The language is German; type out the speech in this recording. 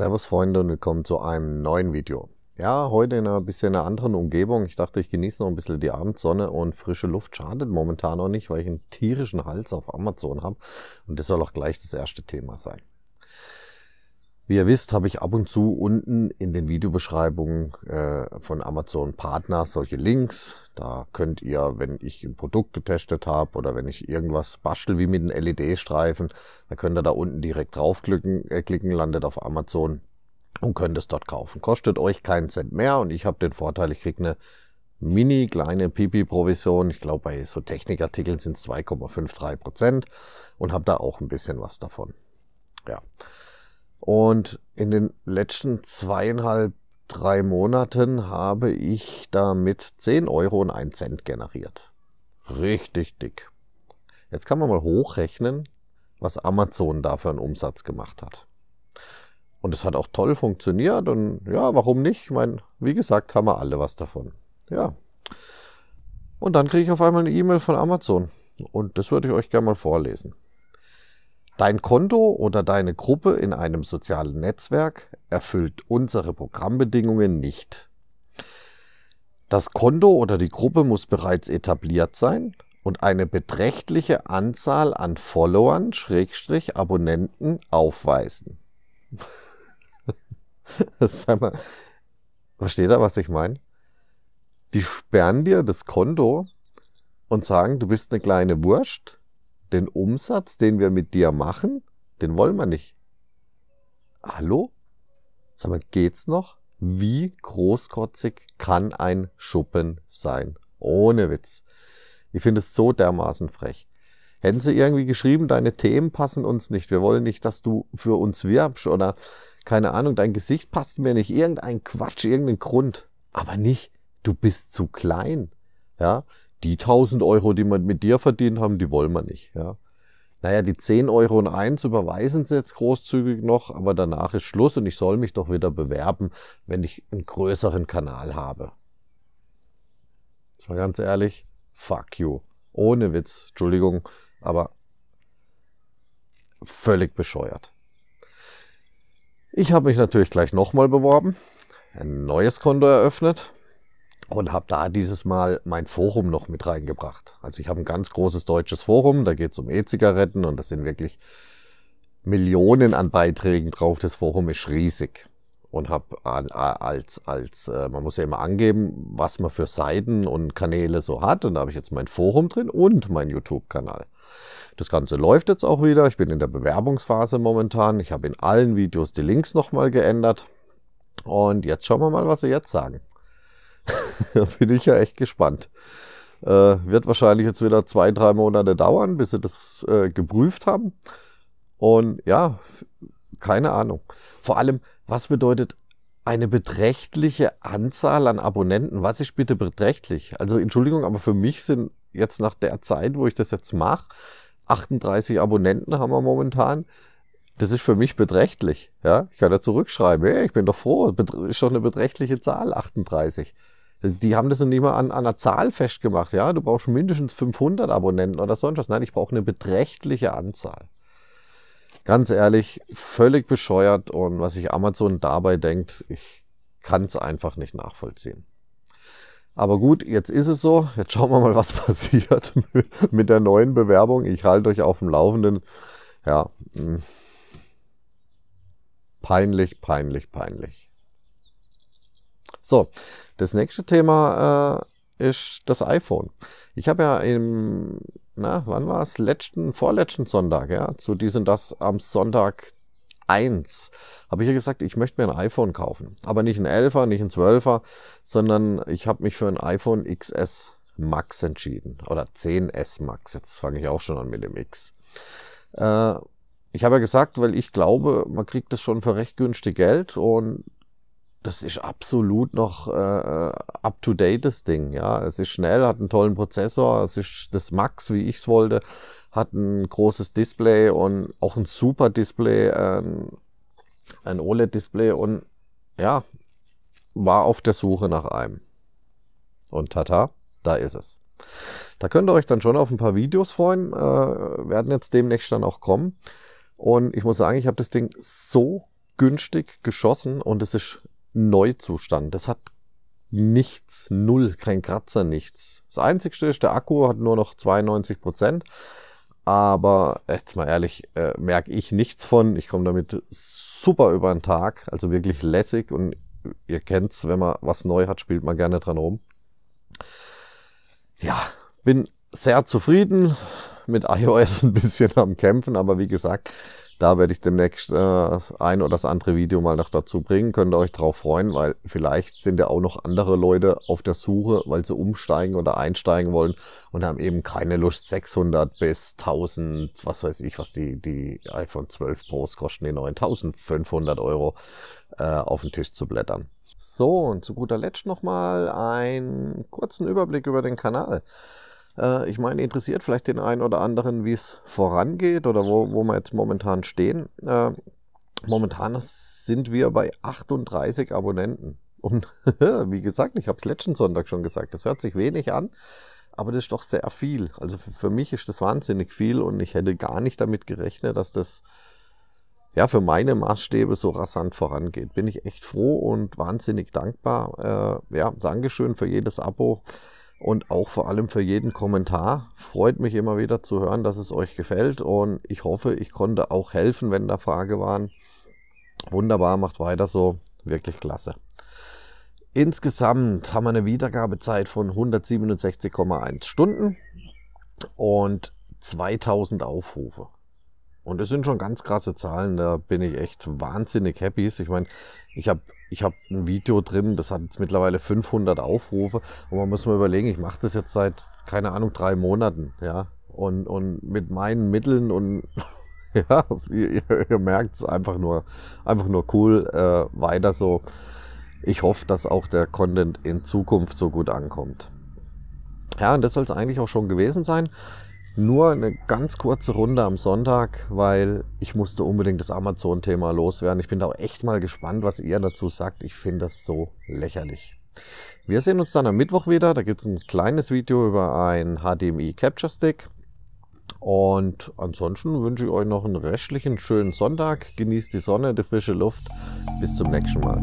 Servus Freunde und willkommen zu einem neuen Video. Ja, heute in einer bisschen einer anderen Umgebung. Ich dachte, ich genieße noch ein bisschen die Abendsonne und frische Luft schadet momentan noch nicht, weil ich einen tierischen Hals auf Amazon habe. Und das soll auch gleich das erste Thema sein. Wie ihr wisst, habe ich ab und zu unten in den Videobeschreibungen äh, von Amazon Partner solche Links. Da könnt ihr, wenn ich ein Produkt getestet habe oder wenn ich irgendwas bastel wie mit einem LED-Streifen, da könnt ihr da unten direkt draufklicken, äh, klicken, landet auf Amazon und könnt es dort kaufen. Kostet euch keinen Cent mehr und ich habe den Vorteil, ich kriege eine mini kleine Pipi-Provision. Ich glaube, bei so Technikartikeln sind es 2,53 Prozent und habe da auch ein bisschen was davon. Ja. Und in den letzten zweieinhalb, drei Monaten habe ich damit 10 Euro und 1 Cent generiert. Richtig dick. Jetzt kann man mal hochrechnen, was Amazon da für einen Umsatz gemacht hat. Und es hat auch toll funktioniert und ja, warum nicht? Ich meine, wie gesagt, haben wir alle was davon. Ja. Und dann kriege ich auf einmal eine E-Mail von Amazon und das würde ich euch gerne mal vorlesen. Dein Konto oder deine Gruppe in einem sozialen Netzwerk erfüllt unsere Programmbedingungen nicht. Das Konto oder die Gruppe muss bereits etabliert sein und eine beträchtliche Anzahl an Followern, Schrägstrich, Abonnenten aufweisen. Sag mal, versteht ihr, was ich meine? Die sperren dir das Konto und sagen, du bist eine kleine Wurst den Umsatz, den wir mit dir machen, den wollen wir nicht. Hallo? Sag mal, geht's noch? Wie großkotzig kann ein Schuppen sein? Ohne Witz. Ich finde es so dermaßen frech. Hätten sie irgendwie geschrieben, deine Themen passen uns nicht, wir wollen nicht, dass du für uns wirbst oder keine Ahnung, dein Gesicht passt mir nicht, irgendein Quatsch, irgendein Grund. Aber nicht, du bist zu klein. Ja, die 1000 Euro, die wir mit dir verdient haben, die wollen wir nicht. Ja. Naja, die 10 Euro und 1 überweisen sie jetzt großzügig noch, aber danach ist Schluss und ich soll mich doch wieder bewerben, wenn ich einen größeren Kanal habe. Jetzt mal ganz ehrlich, fuck you. Ohne Witz, Entschuldigung, aber völlig bescheuert. Ich habe mich natürlich gleich nochmal beworben, ein neues Konto eröffnet und habe da dieses Mal mein Forum noch mit reingebracht. Also ich habe ein ganz großes deutsches Forum, da geht es um E-Zigaretten und da sind wirklich Millionen an Beiträgen drauf. Das Forum ist riesig und habe als als äh, man muss ja immer angeben, was man für Seiten und Kanäle so hat und da habe ich jetzt mein Forum drin und mein YouTube Kanal. Das Ganze läuft jetzt auch wieder. Ich bin in der Bewerbungsphase momentan. Ich habe in allen Videos die Links nochmal geändert. Und jetzt schauen wir mal, was sie jetzt sagen da bin ich ja echt gespannt. Äh, wird wahrscheinlich jetzt wieder zwei, drei Monate dauern, bis sie das äh, geprüft haben. Und ja, keine Ahnung. Vor allem, was bedeutet eine beträchtliche Anzahl an Abonnenten? Was ist bitte beträchtlich? Also Entschuldigung, aber für mich sind jetzt nach der Zeit, wo ich das jetzt mache, 38 Abonnenten haben wir momentan. Das ist für mich beträchtlich. Ja, ich kann ja zurückschreiben. Hey, ich bin doch froh. Ist schon eine beträchtliche Zahl, 38. Die haben das noch nicht mal an, an einer Zahl festgemacht. Ja, du brauchst mindestens 500 Abonnenten oder sonst was. Nein, ich brauche eine beträchtliche Anzahl. Ganz ehrlich, völlig bescheuert. Und was sich Amazon dabei denkt, ich kann es einfach nicht nachvollziehen. Aber gut, jetzt ist es so. Jetzt schauen wir mal, was passiert mit der neuen Bewerbung. Ich halte euch auf dem Laufenden. Ja, hm. peinlich, peinlich, peinlich. So, das nächste Thema äh, ist das iPhone. Ich habe ja im, na, wann war es? Letzten, vorletzten Sonntag, ja, zu diesem das am Sonntag 1 habe ich ja gesagt, ich möchte mir ein iPhone kaufen. Aber nicht ein 11er, nicht ein 12er, sondern ich habe mich für ein iPhone XS Max entschieden. Oder 10S Max. Jetzt fange ich auch schon an mit dem X. Äh, ich habe ja gesagt, weil ich glaube, man kriegt das schon für recht günstig Geld und das ist absolut noch äh, äh, up to date, das Ding. Ja, es ist schnell, hat einen tollen Prozessor, es ist das Max, wie ich es wollte, hat ein großes Display und auch ein super Display, ähm, ein OLED-Display und ja, war auf der Suche nach einem. Und tata, da ist es. Da könnt ihr euch dann schon auf ein paar Videos freuen, äh, werden jetzt demnächst dann auch kommen. Und ich muss sagen, ich habe das Ding so günstig geschossen und es ist Neuzustand. Das hat nichts, null, kein Kratzer, nichts. Das Einzige ist, der Akku hat nur noch 92 Prozent. Aber jetzt mal ehrlich, äh, merke ich nichts von. Ich komme damit super über den Tag, also wirklich lässig. Und ihr kennt es, wenn man was neu hat, spielt man gerne dran rum. Ja, bin sehr zufrieden mit iOS ein bisschen am Kämpfen, aber wie gesagt, da werde ich demnächst äh, das ein oder das andere Video mal noch dazu bringen. Könnt ihr euch drauf freuen, weil vielleicht sind ja auch noch andere Leute auf der Suche, weil sie umsteigen oder einsteigen wollen und haben eben keine Lust, 600 bis 1000, was weiß ich, was die, die iPhone 12 Pros kosten, die 9500 Euro äh, auf den Tisch zu blättern. So, und zu guter Letzt nochmal einen kurzen Überblick über den Kanal. Äh, ich meine, interessiert vielleicht den einen oder anderen, wie es vorangeht oder wo, wo wir jetzt momentan stehen. Äh, momentan sind wir bei 38 Abonnenten. Und wie gesagt, ich habe es letzten Sonntag schon gesagt, das hört sich wenig an, aber das ist doch sehr viel. Also für, für, mich ist das wahnsinnig viel und ich hätte gar nicht damit gerechnet, dass das ja für meine Maßstäbe so rasant vorangeht. Bin ich echt froh und wahnsinnig dankbar. Äh, ja, Dankeschön für jedes Abo und auch vor allem für jeden Kommentar. Freut mich immer wieder zu hören, dass es euch gefällt und ich hoffe, ich konnte auch helfen, wenn da Fragen waren. Wunderbar, macht weiter so. Wirklich klasse. Insgesamt haben wir eine Wiedergabezeit von 167,1 Stunden und 2000 Aufrufe. Und das sind schon ganz krasse Zahlen, da bin ich echt wahnsinnig happy. Ich meine, ich habe ich habe ein Video drin, das hat jetzt mittlerweile 500 Aufrufe und man muss mal überlegen, ich mache das jetzt seit, keine Ahnung, drei Monaten, ja, und, und mit meinen Mitteln und ja, ihr, ihr merkt es einfach nur, einfach nur cool, äh, weiter so. Ich hoffe, dass auch der Content in Zukunft so gut ankommt. Ja, und das soll es eigentlich auch schon gewesen sein nur eine ganz kurze Runde am Sonntag, weil ich musste unbedingt das Amazon-Thema loswerden. Ich bin da auch echt mal gespannt, was ihr dazu sagt. Ich finde das so lächerlich. Wir sehen uns dann am Mittwoch wieder. Da gibt es ein kleines Video über ein HDMI Capture Stick. Und ansonsten wünsche ich euch noch einen restlichen schönen Sonntag. Genießt die Sonne, die frische Luft. Bis zum nächsten Mal.